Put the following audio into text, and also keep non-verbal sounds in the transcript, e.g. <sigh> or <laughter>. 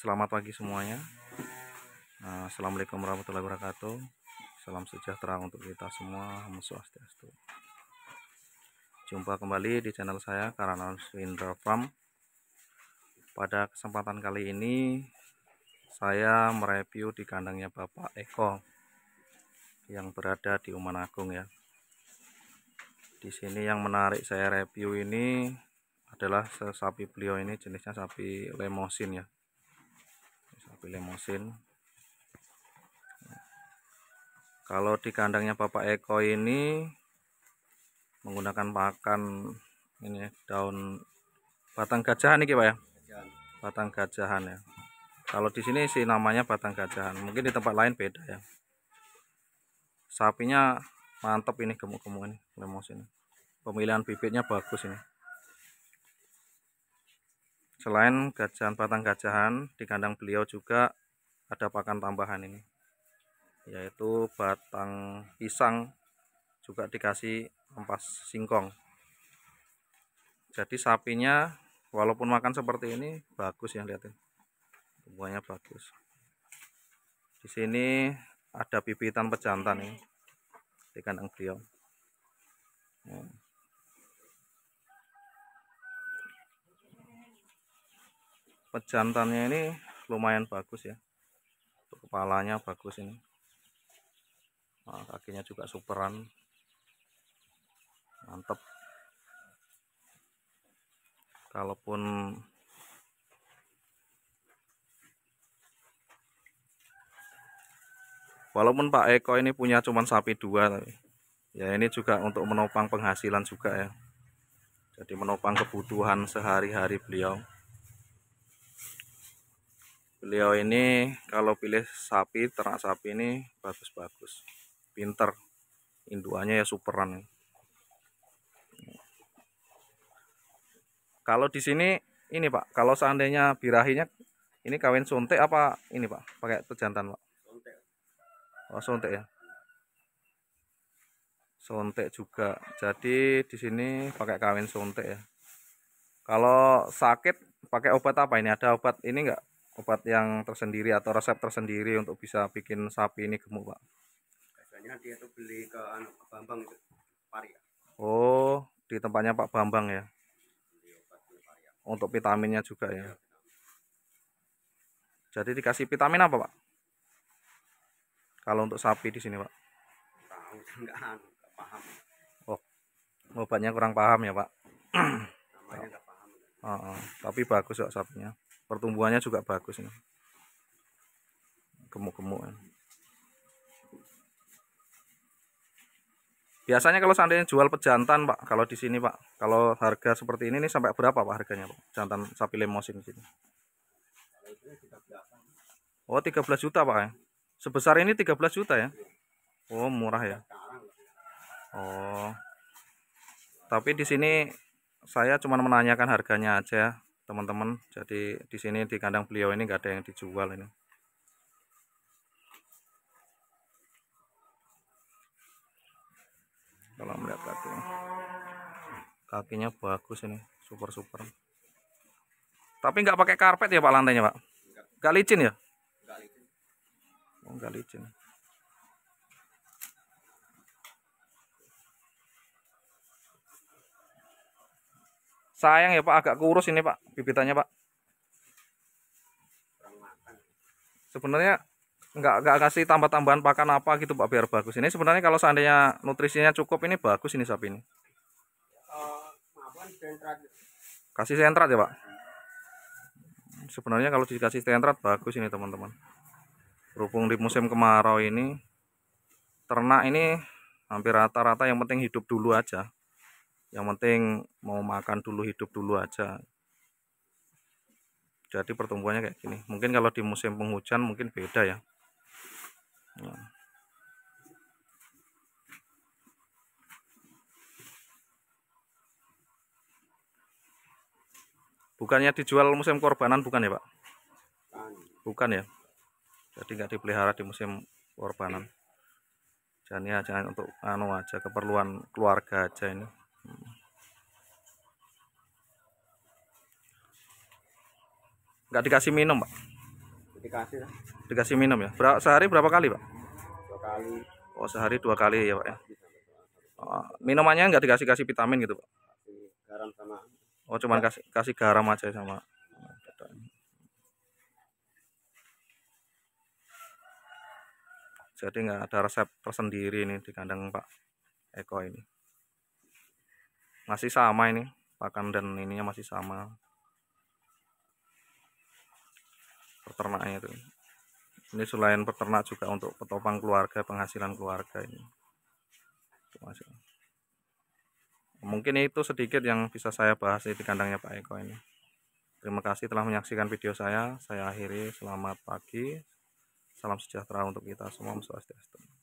Selamat pagi semuanya. Nah, Assalamualaikum warahmatullahi wabarakatuh. Salam sejahtera untuk kita semua. Om Swastiastu. Jumpa kembali di channel saya Karana Swindra Farm. Pada kesempatan kali ini saya mereview di kandangnya Bapak Eko yang berada di Uman Agung ya. Di sini yang menarik saya review ini adalah sapi beliau ini jenisnya sapi lemosin ya pilih musin kalau di kandangnya Bapak Eko ini menggunakan pakan ini ya, daun batang gajahan ini Pak ya batang gajahan ya kalau di sini sih namanya batang gajahan mungkin di tempat lain beda ya sapinya mantap ini gemuk-gemuk ini lemos ini pemilihan bibitnya bagus ini Selain gajahan batang gajahan, di kandang beliau juga ada pakan tambahan ini. Yaitu batang pisang juga dikasih ampas singkong. Jadi sapinya walaupun makan seperti ini bagus yang lihatin. semuanya bagus. Di sini ada bibitan pejantan ini di kandang beliau. Nah. pejantannya ini lumayan bagus ya Untuk kepalanya bagus ini nah, kakinya juga superan mantep. kalaupun walaupun Pak Eko ini punya cuman sapi dua ya ini juga untuk menopang penghasilan juga ya jadi menopang kebutuhan sehari-hari beliau beliau ini kalau pilih sapi ternak sapi ini bagus-bagus pinter induannya ya superan kalau di sini ini pak kalau seandainya birahinya ini kawin suntik apa ini pak pakai pejantan pak oh suntik ya suntik juga jadi di sini pakai kawin suntik ya kalau sakit pakai obat apa ini ada obat ini enggak obat yang tersendiri atau resep tersendiri untuk bisa bikin sapi ini gemuk pak biasanya dia tuh beli ke, anu, ke Bambang itu oh di tempatnya Pak Bambang ya untuk vitaminnya juga ya iya, jadi dikasih vitamin apa pak kalau untuk sapi di sini pak tahu <laughs> anu, enggak paham oh obatnya kurang paham ya pak oh, <clears throat> oh. tapi bagus kok sapinya pertumbuhannya juga bagus ini gemuk-gemuk biasanya kalau seandainya jual pejantan pak kalau di sini pak kalau harga seperti ini nih sampai berapa pak harganya pak jantan sapi lemosin di sini oh 13 juta pak ya sebesar ini 13 juta ya oh murah ya oh tapi di sini saya cuma menanyakan harganya aja teman-teman jadi di sini di kandang beliau ini nggak ada yang dijual ini kalau melihat kakinya kakinya bagus ini super super tapi nggak pakai karpet ya pak lantainya pak nggak licin ya nggak licin oh licin Sayang ya Pak, agak kurus ini Pak, bibitannya Pak. Sebenarnya nggak nggak kasih tambah-tambahan pakan apa gitu Pak biar bagus. Ini sebenarnya kalau seandainya nutrisinya cukup ini bagus ini sapi ini. Kasih sentrat ya Pak. Sebenarnya kalau dikasih sentrat bagus ini teman-teman. Berhubung di musim kemarau ini ternak ini hampir rata-rata yang penting hidup dulu aja yang penting mau makan dulu hidup dulu aja jadi pertumbuhannya kayak gini mungkin kalau di musim penghujan mungkin beda ya nah. bukannya dijual musim korbanan bukan ya pak bukan ya jadi nggak dipelihara di musim korbanan jangan ya jangan untuk anu aja keperluan keluarga aja ini Enggak dikasih minum, Pak? Dikasih. lah. Dikasih minum ya. Berapa sehari berapa kali, Pak? Dua kali. Oh, sehari dua kali ya, Pak ya. Oh, minumannya enggak dikasih-kasih vitamin gitu, Pak? Garam sama. Oh, cuman kasih kasih garam aja sama. Jadi enggak ada resep tersendiri nih di kandang Pak Eko ini masih sama ini pakan dan ininya masih sama peternaknya itu ini selain peternak juga untuk petopang keluarga penghasilan keluarga ini mungkin itu sedikit yang bisa saya bahas di kandangnya Pak Eko ini terima kasih telah menyaksikan video saya saya akhiri selamat pagi salam sejahtera untuk kita semua swastiastu